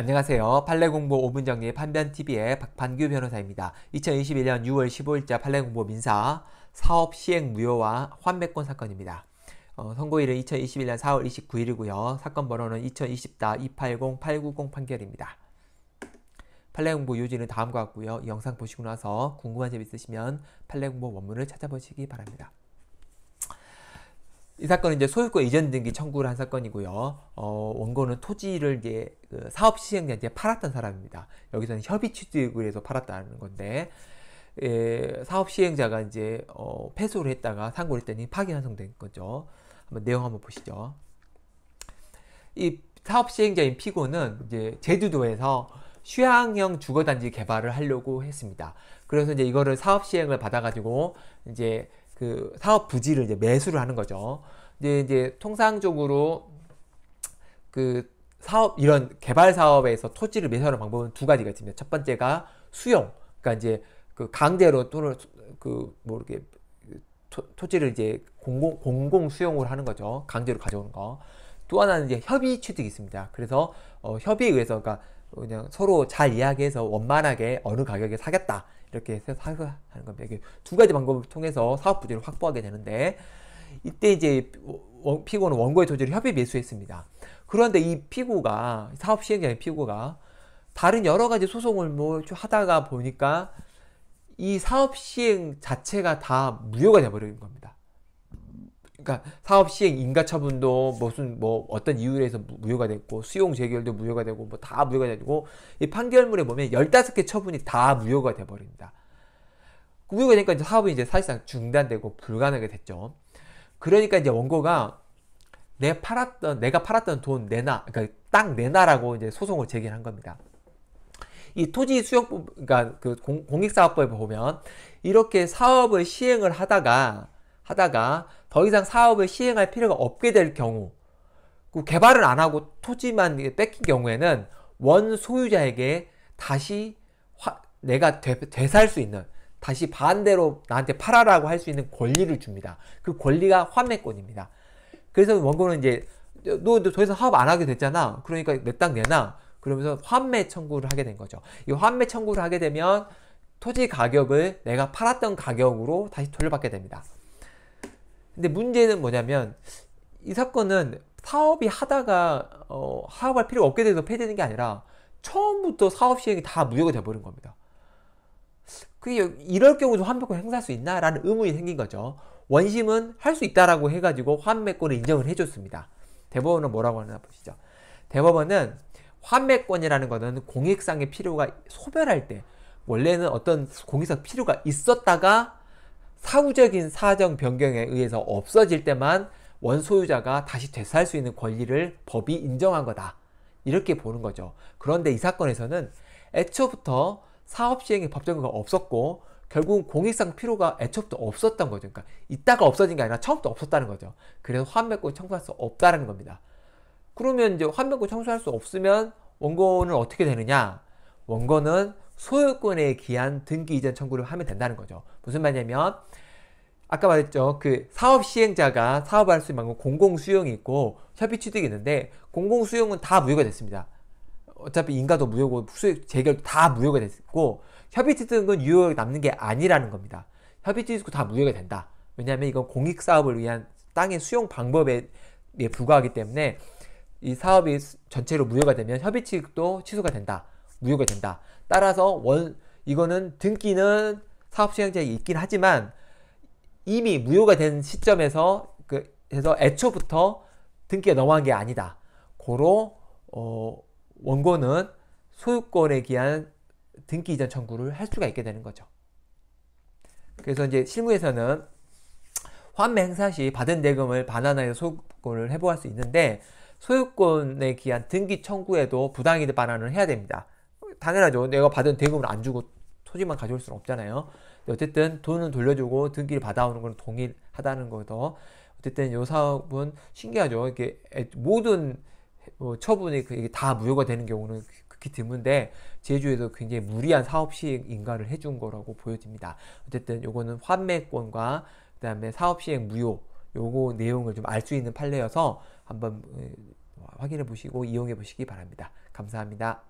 안녕하세요. 판례공보 5분 정리 판변TV의 박판규 변호사입니다. 2021년 6월 15일자 판례공보 민사 사업 시행 무효와 환매권 사건입니다. 어, 선고일은 2021년 4월 29일이고요. 사건 번호는 2020-280-890 판결입니다. 판례공보 요지는 다음과 같고요. 영상 보시고 나서 궁금한 점 있으시면 판례공보 원문을 찾아보시기 바랍니다. 이 사건은 이제 소유권 이전 등기 청구를 한 사건이고요. 어, 원고는 토지를 이제 그 사업 시행자한테 팔았던 사람입니다. 여기서는 협의 취득을 해서 팔았다는 건데 예, 사업 시행자가 이제 어, 패소를 했다가 상고를 했더니 파기환송된 거죠. 한번 내용 한번 보시죠. 이 사업 시행자인 피고는 이제 제주도에서 휴양형 주거단지 개발을 하려고 했습니다. 그래서 이제 이거를 사업 시행을 받아가지고 이제 그 사업 부지를 이제 매수를 하는 거죠. 이제 이제 통상적으로 그 사업 이런 개발 사업에서 토지를 매수하는 방법은 두 가지가 있습니다. 첫 번째가 수용. 그러니까 이제 그 강제로 또는 그뭐 이렇게 토, 토 지를 이제 공공 공공 수용을 하는 거죠. 강제로 가져오는 거. 또 하나는 이제 협의 취득이 있습니다. 그래서 어, 협의에 의해서 그러니까 그냥 서로 잘 이야기해서 원만하게 어느 가격에 사겠다. 이렇게 해서 사업하는 겁니다. 이렇게 두 가지 방법을 통해서 사업 부지를 확보하게 되는데 이때 이제 피고는 원고의 소지를 협의 매수했습니다. 그런데 이 피고가 사업 시행자의 피고가 다른 여러 가지 소송을 뭐 하다가 보니까 이 사업 시행 자체가 다 무효가 되버린 겁니다. 그러니까 사업 시행 인가처분도 무슨 뭐 어떤 이유로 해서 무효가 됐고 수용 재결도 무효가 되고 뭐 다 무효가 되고 이 판결문에 보면 1 5개 처분이 다 무효가 돼 버립니다. 무효가 되니까 이제 사업이 이제 사실상 중단되고 불가능하게 됐죠. 그러니까 이제 원고가 내 팔았던 내가 팔았던 돈 내놔 그러니까 땅 내놔라고 이제 소송을 제기한 겁니다. 이 토지 수용법 그러니까 그 공익사업법에 보면 이렇게 사업을 시행을 하다가 하다가 더 이상 사업을 시행할 필요가 없게 될 경우 그 개발을 안 하고 토지만 뺏긴 경우에는 원 소유자에게 다시 화, 내가 되, 되살 수 있는 다시 반대로 나한테 팔아라고 할 수 있는 권리를 줍니다. 그 권리가 환매권입니다. 그래서 원고는 이제 너, 너, 더 이상 사업 안 하게 됐잖아. 그러니까 몇땅 내놔. 그러면서 환매 청구를 하게 된 거죠. 이 환매 청구를 하게 되면 토지 가격을 내가 팔았던 가격으로 다시 돌려받게 됩니다. 근데 문제는 뭐냐면 이 사건은 사업이 하다가 어, 사업할 필요가 없게 돼서 폐지되는 게 아니라 처음부터 사업 시행이 다 무효가 돼버린 겁니다. 그게 이럴 경우도 환매권 행사할 수 있나라는 의문이 생긴 거죠. 원심은 할 수 있다라고 해가지고 환매권을 인정을 해줬습니다. 대법원은 뭐라고 하나 보시죠. 대법원은 환매권이라는 것은 공익상의 필요가 소멸할 때 원래는 어떤 공익상 필요가 있었다가 사후적인 사정 변경에 의해서 없어질 때만 원소유자가 다시 되살 수 있는 권리를 법이 인정한 거다. 이렇게 보는 거죠. 그런데 이 사건에서는 애초부터 사업 시행에 법정가가 없었고 결국은 공익상 필요가 애초부터 없었던 거죠. 그러니까 있다가 없어진 게 아니라 처음부터 없었다는 거죠. 그래서 환매권 청구할 수 없다는 겁니다. 그러면 이제 환매권 청구할 수 없으면 원고는 어떻게 되느냐? 원고는 소유권에 기한 등기 이전 청구를 하면 된다는 거죠. 무슨 말이냐면 아까 말했죠. 그 사업 시행자가 사업할 수 있는 공공 수용이 있고 협의 취득이 있는데 공공 수용은 다 무효가 됐습니다. 어차피 인가도 무효고 수익 재결도 다 무효가 됐고 협의 취득은 유효 남는 게 아니라는 겁니다. 협의 취득도 다 무효가 된다. 왜냐하면 이건 공익 사업을 위한 땅의 수용 방법에 불과하기 때문에 이 사업이 전체로 무효가 되면 협의 취득도 취소가 된다. 무효가 된다. 따라서 원 이거는 등기는 사업 시행자에 있긴 하지만 이미 무효가 된 시점에서 그 해서 애초부터 등기에 넘어간 게 아니다. 고로 어, 원고는 소유권에 기한 등기 이전 청구를 할 수가 있게 되는 거죠. 그래서 이제 실무에서는 환매 행사 시 받은 대금을 반환하여 소유권을 회복할 수 있는데 소유권에 기한 등기 청구에도 부당이득 반환을 해야 됩니다. 당연하죠. 내가 받은 대금을 안 주고 토지만 가져올 수는 없잖아요. 어쨌든 돈은 돌려주고 등기를 받아오는 건 동일하다는 거죠. 어쨌든 요 사업은 신기하죠. 이게 모든 뭐 처분이 그 다 무효가 되는 경우는 그, 극히 드문데 제주에서 굉장히 무리한 사업 시행 인가를 해준 거라고 보여집니다. 어쨌든 요거는 환매권과 그다음에 사업 시행 무효 요거 내용을 좀 알 수 있는 판례여서 한번 어, 확인해 보시고 이용해 보시기 바랍니다. 감사합니다.